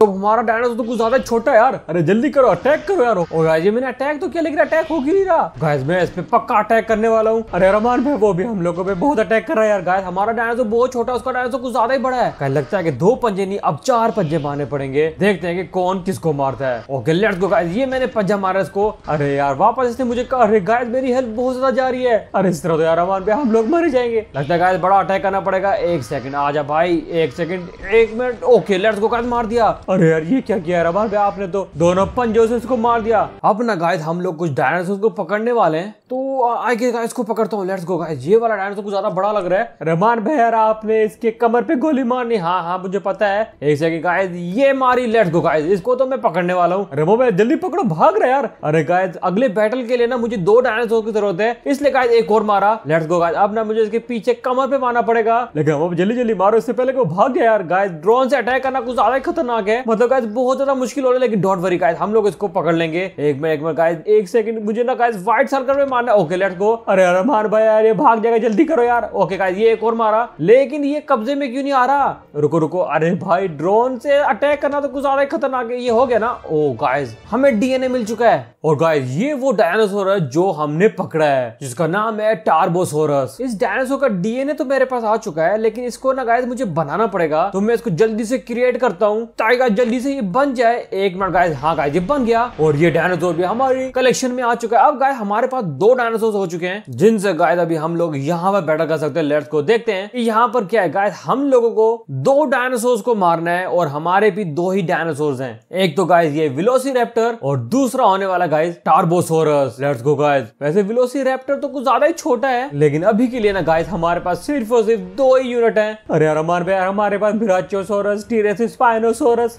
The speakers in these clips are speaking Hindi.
तो हमारा डायनासोर तो कुछ ज्यादा छोटा यार अरे जल्दी करो अटैक करो यार ओ गाइस ये मैंने अटैक तो किया लेकिन अटैक हो ही नहीं रहा गाइस मैं इस पे पक्का अटैक करने वाला हूँ अरे रमान भाई वो भी हम लोगों पे बहुत अटैक कर रहा है यार गाइस हमारा डायनासोर बहुत छोटा उसका डायनासोर कुछ ज्यादा ही बड़ा है कहीं लगता है की दो पंजे नहीं अब चार पंजे मारने पड़ेंगे देखते हैं की कौन किसको मारता है ओके लेट्स गो गाइस ये मैंने पंजा मारा इसको अरे यार वापस इसने मुझे अरे गाइस मेरी हेल्थ बहुत ज्यादा जा रही है अरे इस तरह तो यार रमान भाई हम लोग मर जाएंगे लगता है गाइस बड़ा अटैक करना पड़ेगा एक सेकंड आजा भाई एक सेकंड एक minute okay let's go guys मार दिया अरे यार ये क्या किया रबार भाई आपने तो दोनों पंजों से उसको मार दिया अब ना गाइस हम लोग कुछ डायनासोर को पकड़ने वाले हैं तो आगे गाइस को पकड़ता हूँ लेट्स गो गाइस ये वाला डायनासोर कुछ ज्यादा बड़ा लग रहा है रमान भाई यार आपने इसके कमर पे गोली मारनी हाँ हाँ मुझे पता है एक सेकंड गाइस ये मारी लेट्स गो गाइस इसको तो मैं पकड़ने वाला हूँ रमो भाई जल्दी पकड़ो भाग रहे यार अरे गायद अगले बैटल के लिए ना मुझे दो डायनासोर की जरूरत है इसलिए गायद एक और मारा लेट्स गो गाइस अब ना मुझे इसके पीछे कमर पे मारना पड़ेगा लेकिन जल्दी जल्दी मारो इससे पहले को भाग गया यार गाय ड्रोन से अटैक करना कुछ ज्यादा खतरनाक है है मतलब गाइस बहुत ज्यादा मुश्किल हो रहा है लेकिन डॉट वरी गाइस हम लोग इसको पकड़ लेंगे एक मिनट एक मिनट गाइस एक सेकंड मुझे ना गाइस व्हाइट सर्कल में मारना ओके लेट्स गो अरे अरे मार भाई यार ये भाग जाएगा जल्दी करो यार ओके गाइस ये एक और मारा लेकिन ये कब्जे में क्यों नहीं आ रहा रुको रुको अरे भाई ड्रोन से अटैक करना तो कुछ ज्यादा ही खतरनाक है ये हो गया ना ओ oh गाइस हमें डीएनए मिल चुका है और गाइस ये वो डायनासोर है जो हमने पकड़ा है जिसका नाम है टार्बोसोरस इस डायनासोर का डीएनए तो मेरे पास आ चुका है लेकिन इसको ना गाइस मुझे बनाना पड़ेगा तो मैं इसको जल्दी से क्रिएट करता हूँ ताकि गाइस जल्दी से ये बन जाए एक मिनट गाइस हाँ गाइस ये बन गया और ये डायनासोर भी हमारी कलेक्शन में आ चुका है अब गाय हमारे पास दो डायनासोर हो चुके हैं जिनसे गाय अभी हम लोग यहाँ पर बैठा कर सकते हैं लेट्स को देखते हैं कि यहाँ पर क्या है गाय हम लोगों को दो डायनासोर को मारना है और हमारे भी दो ही डायनासोर है एक तो गाय ये विलोसी और दूसरा होने वाला guys tarbosaurus let's go guys वैसे विलोसी रेप्टर तो कुछ ज्यादा ही छोटा है लेकिन अभी के लिए ना गाइस हमारे पास सिर्फ और सिर्फ दो ही यूनिट है अरे यार हमारे पास हमारे पास ब्राचियोसोरस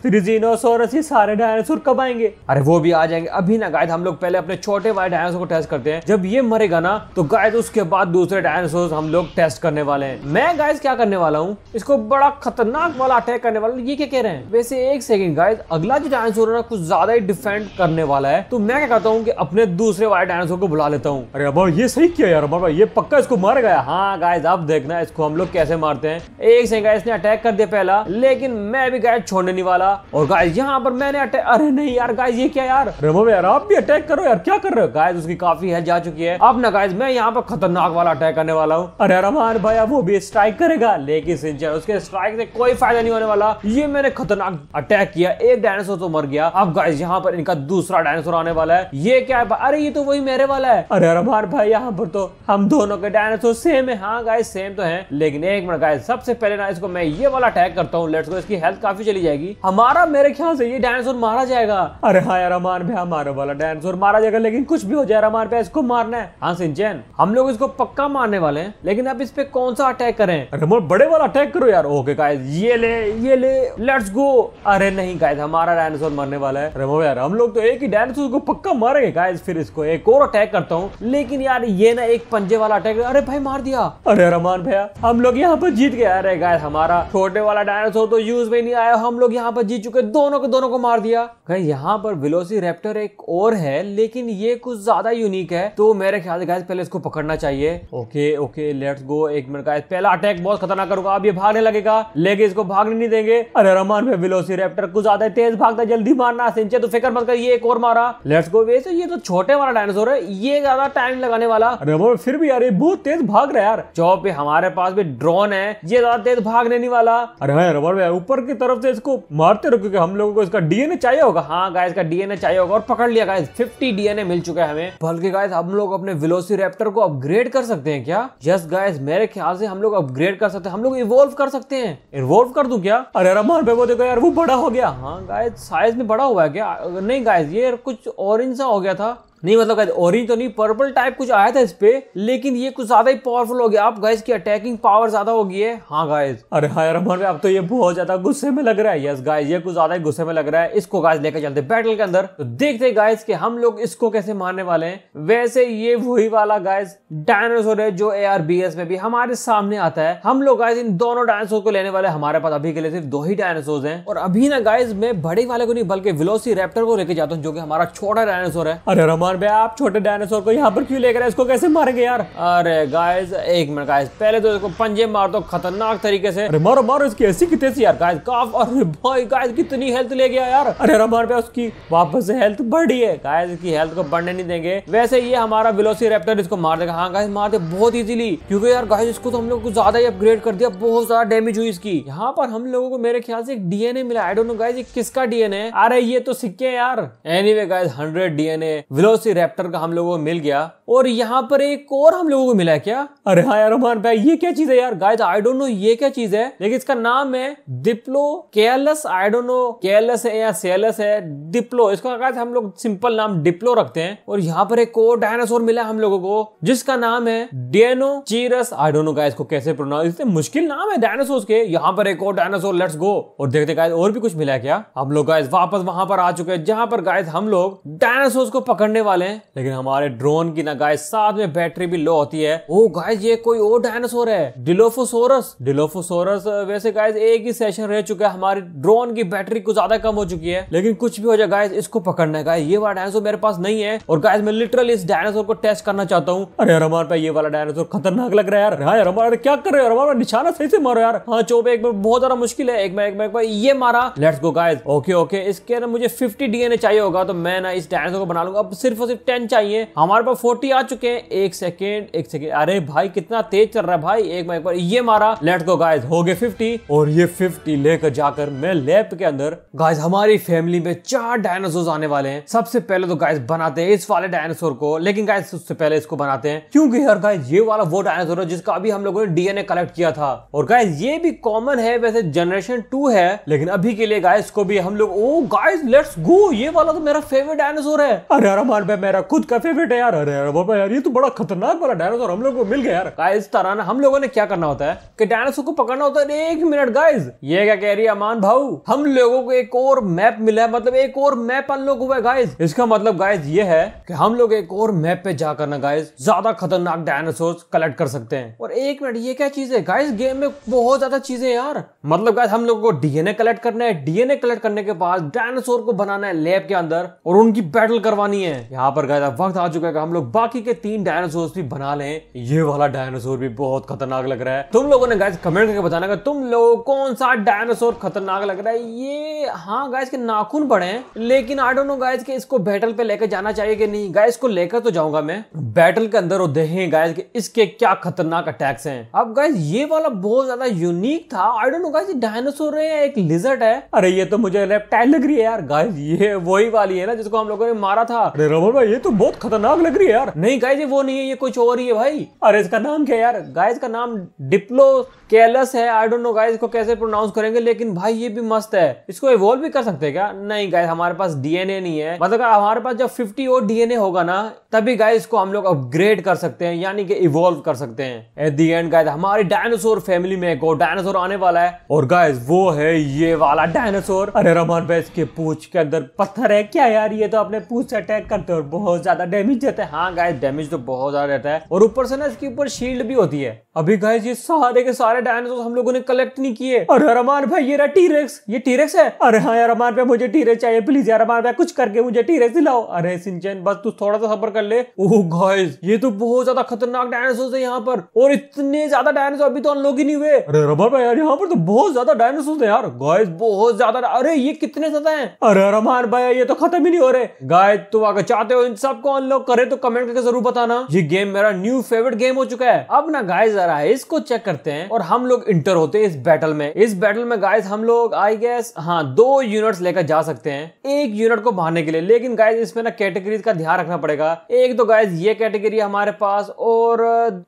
सारे डायनासोर कब आएंगे अरे वो भी आ जाएंगे अभी ना गाय हम लोग पहले अपने छोटे वाले डायनासोर को टेस्ट करते हैं जब ये मरेगा ना तो गाय उसके बाद दूसरे डायनासोर हम लोग टेस्ट करने वाले हैं मैं गायस क्या करने वाला हूँ इसको बड़ा खतरनाक वाला अटैक करने वाला ये क्या कह रहे हैं वैसे एक सेकेंड गाय अगला जो डायनासोर है ना कुछ ज्यादा ही डिफेंड करने वाला है तो मैं क्या कहता हूँ की अपने दूसरे वाले डायनासोर को बुला लेता हूँ अरे अब ये सही किया यार बाबा ये पक्का इसको मर गया हाँ गाय आप देखना इसको हम लोग कैसे मारते हैं एक सेकंड गाय अटैक कर दिया पहला लेकिन मैं भी गाय छोड़ने नहीं वाला डाला और गाइस यहाँ पर मैंने अटैक अरे नहीं यार गाइस ये क्या यार रेमो यार आप भी अटैक करो यार क्या कर रहे हो गाइस उसकी काफी हेल्थ जा चुकी है अब ना गाइस मैं यहाँ पर खतरनाक वाला अटैक करने वाला हूँ अरे रमान भाई अब वो भी स्ट्राइक करेगा लेकिन सिंचर उसके स्ट्राइक से कोई फायदा नहीं होने वाला ये मैंने खतरनाक अटैक किया एक डायनासोर तो मर गया अब गाइस यहाँ पर इनका दूसरा डायनासोर आने वाला है ये क्या है अरे ये तो वही मेरे वाला है अरे रमान भाई यहाँ पर तो हम दोनों के डायनासोर सेम है हाँ गाइस सेम तो है लेकिन एक मिनट गाइस सबसे पहले ना इसको मैं ये वाला अटैक करता हूँ लेट्स गो इसकी हेल्थ काफी चली जाएगी हमारा मेरे ख्याल से ये डायनासोर मारा जाएगा अरे हाँ यार अमान भैया हमारा वाला डायनासोर मारा जाएगा लेकिन कुछ भी हो जाए अमान भैया इसको मारना है हाँ सिंचैन हम लोग इसको पक्का मारने वाले हैं लेकिन अब इस पे कौन सा अटैक करें अरे मोर बड़े वाला अटैक करो यार ओके गाइस ये ले ये ले लेट्स गो अरे नहीं गाय हमारा डायनासोर मरने वाला है अरे यार हम लोग तो एक ही डायनासोर को पक्का मारेंगे गाय फिर इसको एक और अटैक करता हूँ लेकिन यार ये ना एक पंजे वाला अटैक अरे भाई मार दिया अरे रमान भैया हम लोग यहाँ पर जीत गए अरे गाय हमारा छोटे वाला डायनासोर तो यूज में नहीं आया हम लोग यहाँ पर पर जीत चुके दोनों के दोनों को मार दिया गाइस यहाँ पर विलोसी रेप्टर एक और है लेकिन ये कुछ ज्यादा यूनिक है तो मेरे ख्याल से गाइस पहले इसको पकड़ना चाहिए ओके ओके लेट्स गो एक मिनट गाइस पहला अटैक बहुत खतरनाक करूंगा अब ये भागने लगेगा लेकिन इसको भागने नहीं देंगे अरे रमान में विलोसी रेप्टर कुछ ज्यादा तेज भागता जल्दी मारना सिंचे तो फिक्र मत कर ये एक और मारा लेट्स गो वैसे ये तो छोटे वाला डायनासोर है ये ज्यादा टाइम लगाने वाला अरे फिर भी यार बहुत तेज भाग रहा है यार चौप हमारे पास भी ड्रोन है ये ज्यादा तेज भागने नहीं वाला अरे भाई रबर ऊपर की तरफ से इसको मार मारते रहो क्योंकि हम लोगों को इसका डीएनए चाहिए होगा हाँ गाइस का डीएनए चाहिए होगा और पकड़ लिया गाइस 50 डीएनए मिल चुका है हमें बल्कि गाइस हम लोग अपने विलोसी रेप्टर को अपग्रेड कर सकते हैं क्या यस गाइस मेरे ख्याल से हम लोग अपग्रेड कर सकते हैं हम लोग इवोल्व कर सकते हैं इवोल्व कर दू क्या अरे रमान पे वो देखो यार वो बड़ा हो गया हाँ गाइस साइज में बड़ा हुआ है क्या नहीं गाइस ये कुछ ऑरेंज सा हो गया था नहीं मतलब गाइज ऑरेंज तो नहीं पर्पल टाइप कुछ आया था इस पे लेकिन ये कुछ ज्यादा ही पावरफुल हो गया आप गाइस की अटैकिंग पावर ज्यादा हो गई है हाँ गाइज अरे हाँ यार हमारे अब तो ये बहुत ज्यादा गुस्से में लग रहा है यस गाइज ये कुछ ज्यादा ही गुस्से में लग रहा है इसको गाइज लेकर चलते बैटल के अंदर तो देखते गाइस के हम लोग इसको कैसे मारने वाले हैं वैसे ये वही वाला गायस डायनासोर है जो ए आर बी एस में भी हमारे सामने आता है हम लोग गायस इन दोनों डायनासोर को लेने वाले हमारे पास अभी के लिए सिर्फ दो ही डायनासोर है और अभी ना गायस में बड़े वाले को नहीं बल्कि विलोसी रेप्टर को लेके जाता हूँ जो कि हमारा छोटा डायनासोर है अरे हमारे कमान भाई आप छोटे डायनासोर को यहाँ पर क्यों लेकर इसको कैसे मारेंगे यार अरे गाइस एक मिनट गाइस पहले तो इसको पंजे मार दो खतरनाक तरीके से अरे मारो मारो इसकी ऐसी कितने सी यार गाइस काफ अरे भाई गाइस कितनी हेल्थ ले गया यार अरे हमारे पे उसकी वापस से हेल्थ बढ़ी है गाइस इसकी हेल्थ को बढ़ने नहीं देंगे वैसे ये हमारा विलोसी विलोसीरेप्टर इसको मार देगा हाँ गाइस मार दे बहुत इजिली क्योंकि यार गाइस इसको तो हम लोग कुछ ज्यादा ही अपग्रेड कर दिया बहुत ज्यादा डैमेज हुई इसकी यहाँ पर हम लोगों को मेरे ख्याल से एक डीएनए मिला आई डोंट नो गाइस ये किसका डीएनए अरे ये तो सिक्के यार anyway guys 100 DNA velociraptor का हम लोगों को मिल गया और यहाँ पर एक और हम लोगों को मिला है क्या अरे हाँ यार रोमान भाई ये क्या चीज है यार गाइस आई डोंट नो ये क्या चीज है लेकिन इसका नाम है diplo careless I don't know careless है या सेलस है डिप्लो इसका गाइस हम लोग सिंपल नाम डिप्लो रखते हैं और यहाँ पर एक और डायनासोर मिला हम लोगों को जिसका नाम है Deinocheirus I don't know guys को कैसे प्रोनाउंस इतने मुश्किल नाम है डायनासोर के यहाँ पर एक और डायनासोर लेट्स गो और देखते गाइस और भी कुछ मिला क्या हम लोग गाइस वापस वहां पर आ चुके हैं जहां पर गाइस हम लोग डायनासोर को पकड़ने वाले हैं लेकिन हमारे ड्रोन की ना गाइस साथ में बैटरी भी लो होती है ओ गाइस ये कोई और डायनासोर है डिलोफोसोरस डिलोफोसोरस वैसे गाइस एक ही सेशन रह चुका है हमारी ड्रोन की बैटरी कुछ ज्यादा कम हो चुकी है लेकिन कुछ भी हो जाए गाइस इसको पकड़ना है गाइस ये वाला डायनासोर मेरे पास नहीं है और गाइस मैं लिटरली इस डायनासोर को टेस्ट करना चाहता हूँ अरे यार हमारे ये वाला डायनासोर खतरनाक लग रहा है यार हाँ यार हमारे क्या कर रहे हो हमारा निशाना सही से मारो यार हाँ चौबे एक बार बहुत ज्यादा मुश्किल है एक बार एक बार ये मारा let's go guys okay okay इसके अंदर मुझे फिफ्टी डीएनए चाहिए होगा तो मैं ना इस डायनासोर को बना लूंगा अब सिर्फ और सिर्फ टेन चाहिए हमारे पास 40 भी आ चुके हैं एक सेकेंड एक सेकेंड अरे भाई कितना तेज चल रहा है भाई एक माइक पर ये मारा लेट को गाइस हो गए 50 और ये 50 लेकर जाकर मैं लैब के अंदर गाइस हमारी फैमिली में चार डायनासोर आने वाले हैं सबसे पहले तो गाइस बनाते हैं इस वाले डायनासोर को लेकिन गाइस उससे पहले इसको बनाते हैं क्योंकि यार गाइस ये वाला वो डायनासोर है जिसका अभी हम लोगों ने डीएनए कलेक्ट किया था और गाइस ये भी कॉमन है वैसे जनरेशन टू है लेकिन अभी के लिए गाइस को भी हम लोग ओ गाइस लेट्स गो ये वाला तो मेरा फेवरेट डायनासोर है अरे यार मेरा खुद का फेवरेट है यार अरे यार रहा यार ये तो बड़ा खतरनाक वाला डायनासोर हम लोग को मिल गया यार गाइस ना हम लोगों ने क्या करना होता है कि डायनासोर को पकड़ना होता है एक मिनट गाइस ये क्या कह रही है अमान भाऊ हम लोगों को एक और मैप मिला है मतलब एक और मैप लोग हुआ है गाइस इसका मतलब गाइस ये है कि हम लोग एक और मैप पे जाकर ना गाइस ज्यादा खतरनाक डायनासोर कलेक्ट कर सकते हैं और एक मिनट ये क्या चीज है गाइस गेम में बहुत ज्यादा चीजें यार मतलब गाइस हम लोगों को डीएनए कलेक्ट करना है डीएनए कलेक्ट करने के बाद डायनासोर को बनाना है लैब के अंदर और उनकी बैटल करवानी है यहाँ पर गाइस वक्त आ चुका है हम लोग बाकी के तीन डायनासोर भी बना लें ये वाला डायनासोर भी बहुत खतरनाक लग रहा है तुम लोगों ने गाइज कमेंट करके बताना कि तुम लोगों को कौन सा डायनासोर खतरनाक लग रहा है ये हाँ गाइज के नाखून बड़े हैं लेकिन आई डोंट नो गाइज के इसको बैटल पे लेकर जाना चाहिए कि नहीं गाइज को लेकर तो जाऊंगा मैं बैटल के अंदर और देखें गाइज के इसके क्या खतरनाक अटैक्स हैं अब गाइज ये वाला बहुत ज्यादा यूनिक था आई डोंट नो ये डायनासोर है एक लिजर्ट है अरे ये तो मुझे रेप्टाइल लग रही है यार गाइज ये वही वाली है ना जिसको हम लोगों ने मारा था अरे रमन भाई ये तो बहुत खतरनाक लग रही है यार नहीं गाइज वो नहीं है ये कुछ और ही है भाई अरे इसका नाम क्या यार गाइज का नाम डिप्लो कैलस है आई डोंट नो गाइज को कैसे प्रोनाउंस करेंगे लेकिन भाई ये भी मस्त है इसको इवॉल्व भी कर सकते हैं क्या नहीं गाइज हमारे पास डीएनए नहीं है मतलब हमारे पास जब 50 और डीएनए होगा ना तभी गाइज इसको हम लोग अपग्रेड कर सकते हैं यानी कि इवॉल्व कर सकते हैं एट दी एंड गाइज हमारी डायनासोर फैमिली में एक और डायनासोर आने वाला है और गाइज वो है ये वाला डायनासोर अरे रमान भाई इसके पूछ के अंदर पत्थर है क्या यार ये तो अपने पूछ से अटैक करते और बहुत ज्यादा डैमेज देते हैं हाँ गाइस डैमेज तो बहुत ज्यादा रहता है और ऊपर से ना इसके ऊपर शील्ड भी होती है अभी गाइस ये सारे के सारे डायनासोर हम लोगों ने कलेक्ट नहीं किए और रमान भाई ये रहा टीरेक्स ये टीरेक्स है अरे हाँ यार रमान भाई मुझे टीरेक्स चाहिए प्लीज यार रमान भाई कुछ करके मुझे टीरेक्स दिलाओ अरे सिंचन बस तू थोड़ा सा सबर कर ले ओह गाइस ये तो बहुत ज्यादा खतरनाक डायनासोर है यहाँ पर और इतने ज्यादा डायनासोर अभी तो अनलॉक ही नहीं हुए अरे रमान भाई यार यहाँ पर तो बहुत ज्यादा डायनासोर है यार गाइस बहुत ज्यादा अरे ये कितने ज्यादा है अरे रमान भाई ये तो खत्म ही नहीं हो रहे गाय तो अगर चाहते हो इन सबको अनलॉक करे तो कमेंट करके जरूर बताना ये गेम मेरा न्यू फेवरेट गेम हो चुका है अब ना गाइस जरा इसको चेक करते हैं और हम लोग इंटर होते हैं इस बैटल में इस बैटल में गाइस हम लोग आई गेस हाँ दो यूनिट लेकर जा सकते हैं एक यूनिट को बहाने के लिए लेकिन गाइज इसमें ना कैटेगरी का ध्यान रखना पड़ेगा एक तो गाइज ये कैटेगरी हमारे पास और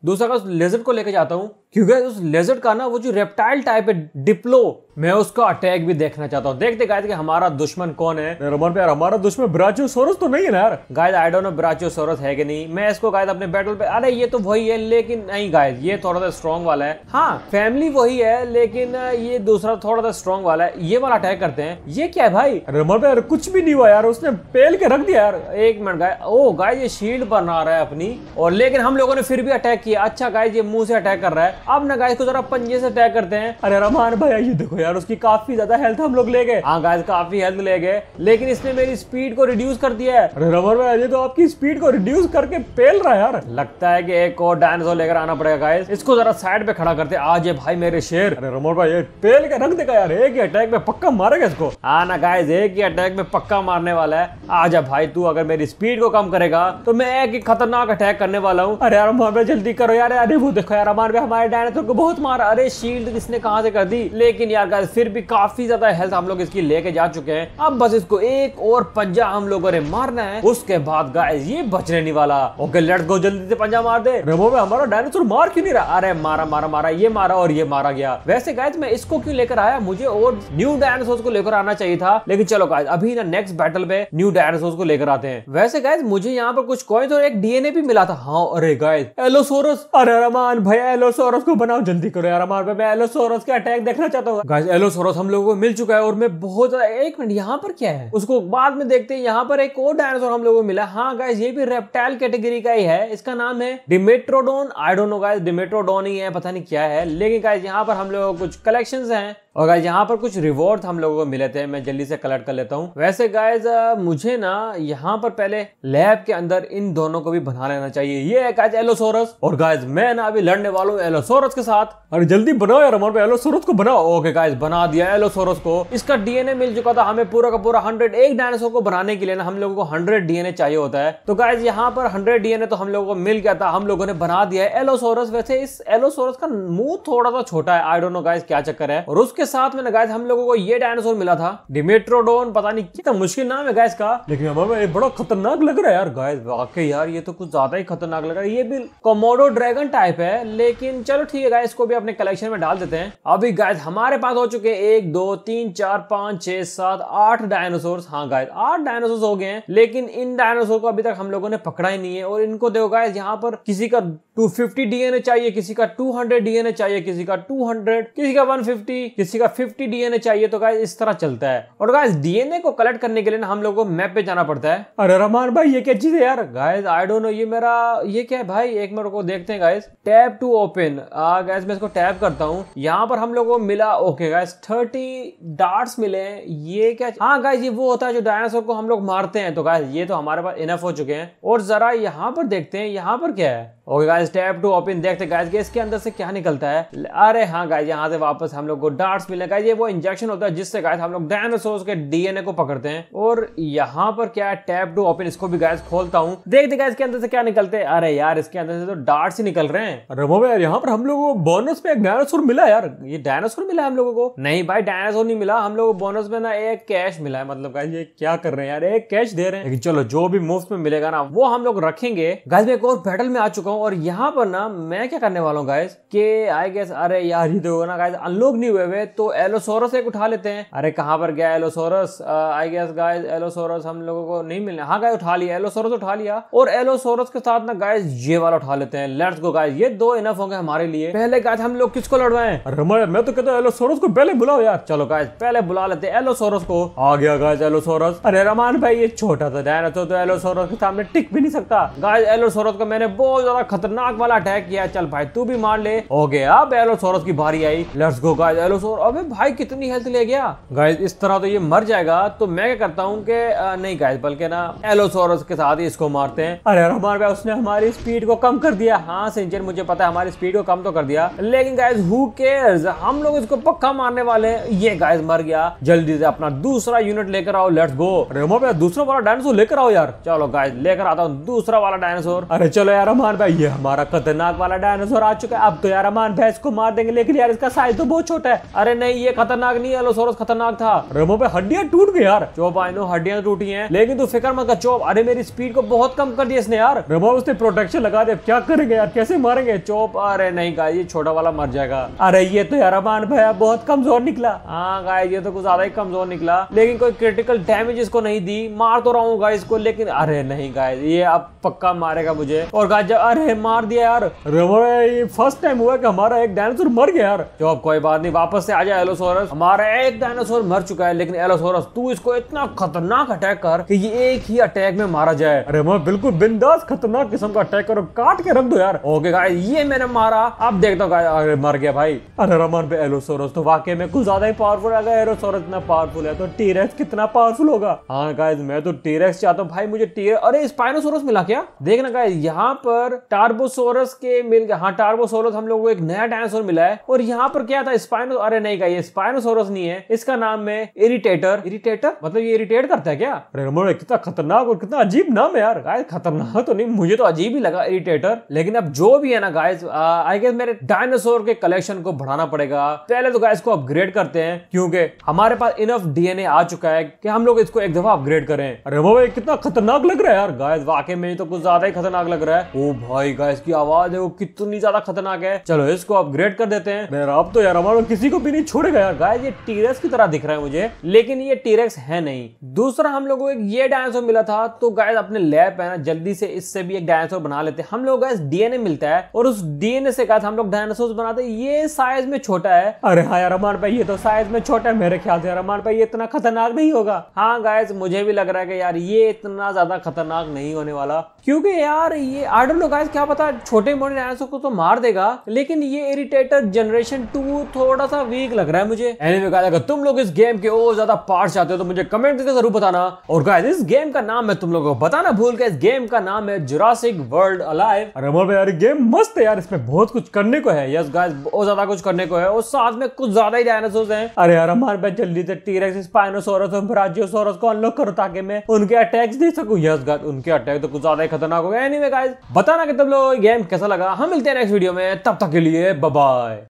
दूसरा का लेजर को लेकर जाता हूँ क्योंकि उस लेजर का ना वो जो रेप्टाइल टाइप है डिप्लो मैं उसका अटैक भी देखना चाहता हूँ देखते गाय कि हमारा दुश्मन कौन है रमन प्यार हमारा दुश्मन ब्राचियोसोरस तो नहीं है ना यार गाय आई डोंट नो ब्राचियोसोरस है कि नहीं मैं इसको गाय अपने बैटल पे अरे ये तो वही है लेकिन नहीं गाय ये थोड़ा सा स्ट्रॉन्ग वाला है हाँ फैमिली वही है लेकिन ये दूसरा थोड़ा सा स्ट्रॉन्ग वाला है ये वाला अटैक करते हैं ये क्या है भाई रमन प्यार कुछ भी नहीं हुआ यार उसने पेल के रख दिया यार एक मिनट गाय ओ गाय ये शील्ड बना रहा है अपनी और लेकिन हम लोगों ने फिर भी अटैक किया अच्छा गाय ये मुंह से अटैक कर रहा है अब ना गाइस को जरा पंजे से अटैक करते हैं अरे रमान भाई ये देखो यार उसकी काफी ज्यादा हेल्थ हम लोग ले गए हाँ गाइस काफी हेल्थ ले गए लेकिन इसने मेरी स्पीड को रिड्यूस कर दिया है अरे रमान भाई ये तो आपकी स्पीड को रिड्यूस करके फेल रहा है यार लगता है की एक और डायनासोर लेकर आना पड़ेगा गाइस इसको जरा साइड पे खड़ा करते आज ये भाई मेरे शेर अरे रमन भाई ये पेल के रख देगा यार एक ही अटैक में पक्का मारेगा इसको हाँ ना गाइस एक ही अटैक में पक्का मारने वाला है आज भाई तू अगर मेरी स्पीड को कम करेगा तो मैं एक ही खतरनाक अटैक करने वाला हूँ अरे यार भाई जल्दी करो यार अरे वो देखो यार हमारे हमारे डायनासोर को बहुत मारा अरे शील्ड इसने कहा से कर दी लेकिन यार गाइस फिर भी काफी ज्यादा हेल्थ हम लोग इसकी लेके जा चुके हैं अब बस इसको एक और पंजा हम लोगों ने मारना है उसके बाद गाइस ये बचने नहीं वाला ओके लेट्स गो जल्दी से पंजा मार दे रेमो में हमारा डायनासोर मार क्यों नहीं रहा अरे मारा मारा मारा ये मारा और ये मारा गया वैसे गाइस मैं इसको क्यों लेकर आया मुझे और न्यू डायनासोर को लेकर आना चाहिए था लेकिन चलो गाइस अभी ना नेक्स्ट बैटल में न्यू डायनासोर को लेकर आते हैं वैसे गाइस मुझे यहाँ पर कुछ कॉइन्स और एक डीएनए भी मिला था हाँ अरे गाइस एलोसोरस अरे रमान भैया एलोसोरस एलोसोरस को बनाओ जल्दी करो यार हमारे मैं एलोसोरस का अटैक देखना चाहता हूँ गाइस एलोसोरस हम लोगों को मिल चुका है और मैं बहुत ज्यादा एक मिनट यहाँ पर क्या है उसको बाद में देखते हैं यहाँ पर एक और डायनासोर हम लोगों को मिला हाँ गाइस ये भी रेप्टाइल कैटेगरी का ही है इसका नाम है dimetrodon I don't know guys dimetrodon ही है पता नहीं क्या है लेकिन गाइस यहाँ पर हम लोगों को कुछ कलेक्शन है और गाइज यहाँ पर कुछ रिवॉर्ड हम लोगों को मिले थे मैं जल्दी से कलेक्ट कर लेता हूँ वैसे गाइज मुझे ना यहाँ पर पहले लैब के अंदर इन दोनों को भी बना लेना चाहिए ये है गाइज एलोसोरस और गाइज मैं ना अभी लड़ने वालों एलोसोरस के साथ अरे जल्दी बनाओ यार हमारे एलोसोरस को बनाओ ओके गाइज बना दिया एलोसोरस को इसका डीएनए मिल चुका था हमें पूरा का पूरा हंड्रेड एक डायनासोर को बनाने के लिए ना हम लोगों को हंड्रेड डीएनए चाहिए होता है तो गाइज यहाँ पर हंड्रेड डीएनए तो हम लोगों को मिल गया था हम लोगों ने बना दिया है एलोसोरस वैसे इस एलोसोरस का मुंह थोड़ा सा छोटा है आई डोंट नो गाइज क्या चक्कर है और उसके के साथ में गाय हम लोगों को ये डायनासोर मिला था डिमेट्रोडोन पता नहीं कितना मुश्किल नाम है गैस का लेकिन ये बड़ा खतरनाक लग रहा है यार गाय वाकई यार ये तो कुछ ज्यादा ही खतरनाक लग रहा है ये भी कोमोडो ड्रैगन टाइप है लेकिन चलो ठीक है गाय इसको भी अपने कलेक्शन में डाल देते हैं अभी गाय हमारे पास हो चुके हैं एक दो तीन चार पांच छह सात आठ डायनासोर हाँ गाय आठ डायनासोर हो गए हैं लेकिन इन डायनासोर को अभी तक हम लोगों ने पकड़ा ही नहीं है और इनको देखो गाय यहाँ पर किसी का 250 डीएनए चाहिए किसी का 200 डीएनए चाहिए किसी का 200 किसी का 150 किसी किसी का 50 डीएनए चाहिए तो गाइस इस तरह चलता है और गाइस डीएनए को कलेक्ट करने के लिए ना हम लोगों को मैप पे जाना पड़ता है अरे रमान भाई ये क्या चीज है यार गाइस आई डोंट नो ये मेरा ये क्या है भाई एक मिनट को देखते हैं guys tap to open guys मैं इसको टैप करता हूँ यहाँ पर हम लोग को मिला ओके गाइस थर्टी डार्ट्स मिले हैं ये क्या हाँ गाइस ये वो होता है जो डायनासोर को हम लोग मारते हैं तो गाइस ये तो हमारे पास इनफ हो चुके हैं और जरा यहाँ पर देखते हैं यहाँ पर क्या है okay guys tap to open देखते गाइस कि इसके अंदर से क्या निकलता है अरे हाँ गाइस यहाँ से वापस हम लोग को डार्ट पार्ट्स मिलने का ये वो इंजेक्शन होता है जिससे गाय हम लोग डायनासोर के डीएनए को पकड़ते हैं और यहाँ पर क्या है टैप टू ओपन इसको भी गाय खोलता हूँ देखते गाय इसके अंदर से क्या निकलते हैं अरे यार इसके अंदर से तो डार्ट ही निकल रहे हैं रमो यार यहाँ पर हम लोग को बोनस में एक डायनासोर मिला यार ये डायनासोर मिला हम लोगों को नहीं भाई डायनासोर नहीं मिला हम लोग को बोनस में ना एक कैश मिला है मतलब ये क्या कर रहे हैं यार एक कैश दे रहे हैं चलो जो भी मुफ्त में मिलेगा ना वो हम लोग रखेंगे गाइस मैं एक और बैटल में आ चुका हूँ और यहाँ पर ना मैं क्या करने वाला हूँ गाइस के आई गेस अरे यार ये देखो तो ना गाइस अनलॉक नहीं हुए हुए तो एलोसोरस एक उठा लेते हैं अरे कहां पर गया allosaurus I guess guys allosaurus हम लोगों को नहीं मिलने हाँ गाय उठा लिया एलोसोरस उठा लिया और एलोसोरस के साथ ना गाइस ये वाला उठा लेते हैं लेट्स गो गाइस ये दो इनफ होंगे हमारे लिए पहले गाइस हम लोग किसको लड़वाएं अरे मैं तो कहता हूँ एलोसोरस को पहले बुलाओ यार चलो गाइस पहले बुला लेते हैं एलोसोरस को आ गया गाइस एलोसोरस अरे रमान भाई ये छोटा सा डायनासोर तो एलोसोरस के सामने टिक भी नहीं सकता गाइस एलोसोरस को मैंने बहुत ज्यादा खतरनाक वाला अटैक किया चल भाई तू भी मार ले ओके अब एलोसोरस की बारी आई लेट्स गो गाइस एलोसोरस और अबे भाई कितनी हेल्थ ले गया गाइस इस तरह तो ये मर जाएगा तो मैं क्या करता हूँ कि नहीं गाइस बल्कि ना एलोसोरस के साथ ही इसको मारते हैं अरे यार हमारे भाई उसने हमारी स्पीड को कम कर दिया हाँ सिंचन मुझे पता है हमारी स्पीड को कम तो कर दिया लेकिन गाइज हु केयर्स हम लोग इसको पक्का मारने वाले हैं ये गाइज मर गया जल्दी से अपना दूसरा यूनिट लेकर आओ लेट्स गो अरे भाई दूसरा वाला डायनासोर लेकर आओ यार चलो गाइज लेकर आता हूँ दूसरा वाला डायनासोर अरे चलो यार अमान भाई ये हमारा खतरनाक वाला डायनासोर आ चुका है अब तो यार अमान भाई इसको मार देंगे लेकिन यार इसका साइज तो बहुत छोटा है अरे नहीं ये खतरनाक नहीं एलोसोरस खतरनाक था रेमो पे हड्डियां टूट गई यार चोप आई नो हड्डियां तो टूटी हैं लेकिन तू फिक्र मत कर चोप अरे मेरी स्पीड को बहुत कम कर दिया इसने यार रेमो उसने प्रोटेक्शन लगा दिया क्या करेंगे यार कैसे मारेंगे चोप अरे नहीं गाय ये छोटा वाला मर जाएगा अरे ये तो यार अमान भैया बहुत कमजोर निकला हाँ गाय ये तो कुछ ज्यादा ही कमजोर निकला लेकिन कोई क्रिटिकल डैमेज इसको नहीं दी मार तो रहा हूँ गाय इसको लेकिन अरे नहीं गाय ये अब पक्का मारेगा मुझे और गाय जब अरे मार दिया यार रेमो ये फर्स्ट टाइम हुआ कि हमारा एक डायनासोर मर गया यार चोप कोई बात नहीं वापस से से आ जाए एलोसोरस हमारा एक डायनासोर मर चुका है लेकिन एलोसोरस तू इसको इतना खतरनाक अटैक कर कि ये एक ही अटैक में मारा जाए अरे मैं बिल्कुल बिंदास खतरनाक किस्म का अटैक करो काट के रख दो यार ओके गाइस ये मैंने मारा अब देखता हूँ अरे मर गया भाई अरे रमन पे एलोसोरस तो वाकई में कुछ ज्यादा ही पावरफुल है एलोसोरस इतना पावरफुल है तो टीरेक्स कितना पावरफुल होगा हाँ गाइस मैं तो टीरेक्स चाहता हूँ भाई मुझे टीरे अरे स्पाइनोसोरस मिला क्या देखना गाइस यहाँ पर टार्बोसोरस के मिल गया हाँ टार्बोसोरस हम लोग को एक नया डायनासोर मिला है और यहाँ पर क्या था स्पाइनो अरे नहीं कहा ये स्पाइनोसोरस नहीं है इसका नाम है इरिटेटर इरिटेटर मतलब ये इरिटेट करता है क्या अरे कितना खतरनाक और कितना अजीब नाम है यार गाय खतरनाक तो नहीं मुझे तो अजीब ही लगा इरिटेटर लेकिन अब जो भी है ना गाय आई गेस मेरे डायनासोर के कलेक्शन को बढ़ाना पड़ेगा पहले तो गाय इसको अपग्रेड करते हैं क्योंकि हमारे पास इनफ डीएनए आ चुका है कि हम लोग इसको एक दफा अपग्रेड करें अरे मोह कितना खतरनाक लग रहा है यार गाय वाकई में तो कुछ ज्यादा ही खतरनाक लग रहा है ओ भाई गाय की आवाज है वो कितनी ज्यादा खतरनाक है चलो इसको अपग्रेड कर देते हैं अब तो यार हमारे किसी को भी नहीं छोड़ेगा यार गाय ये टीरेक्स की तरह दिख रहा है मुझे लेकिन ये टीरेक्स है नहीं दूसरा हम लोगों को एक ये डायनासोर मिला था तो गाय अपने लैब है ना जल्दी से इससे भी एक डायनासोर बना लेते हम लोग गाय डीएनए मिलता है और उस डीएनए से कहा हम लोग डायनासोर बनाते ये साइज में छोटा है अरे हाँ यार अमान भाई ये तो साइज में छोटा है मेरे ख्याल से यार अमान भाई ये इतना खतरनाक नहीं होगा हाँ गायज मुझे भी लग रहा है कि यार ये इतना ज्यादा खतरनाक नहीं होने वाला क्योंकि यार ये आर्डर लो गाइस क्या पता छोटे मोटे डायनासोर को तो मार देगा लेकिन ये इरिटेटर जनरेशन टू थोड़ा सा वीक वीक लग रहा है मुझे एनीवे गाइस अगर तुम लोग इस गेम के और ज्यादा पार्ट चाहते हो तो मुझे कमेंट करके जरूर बताना और गाइस इस गेम का नाम है तुम लोगों को बताना भूल गए इस गेम का नाम है जुरासिक वर्ल्ड अलाइव अरे अमर भाई यार गेम मस्त है यार इसमें बहुत कुछ करने को है यस गाइस बहुत ज्यादा कुछ करने को है और साथ में कुछ ज्यादा ही डायनासोर है अरे यार हमारे पास जल्दी से टीरेक्स स्पाइनोसोरस और ब्राजियोसोरस को अनलॉक करो ताकि मैं उनके अटैक्स दे सकूं यस गाइस उनके अटैक तो कुछ ज्यादा ही खतरनाक हो गए एनीवे गाइस बताना कि तुम लोग गेम कैसा लगा हम मिलते हैं नेक्स्ट वीडियो में तब तक के लिए बाय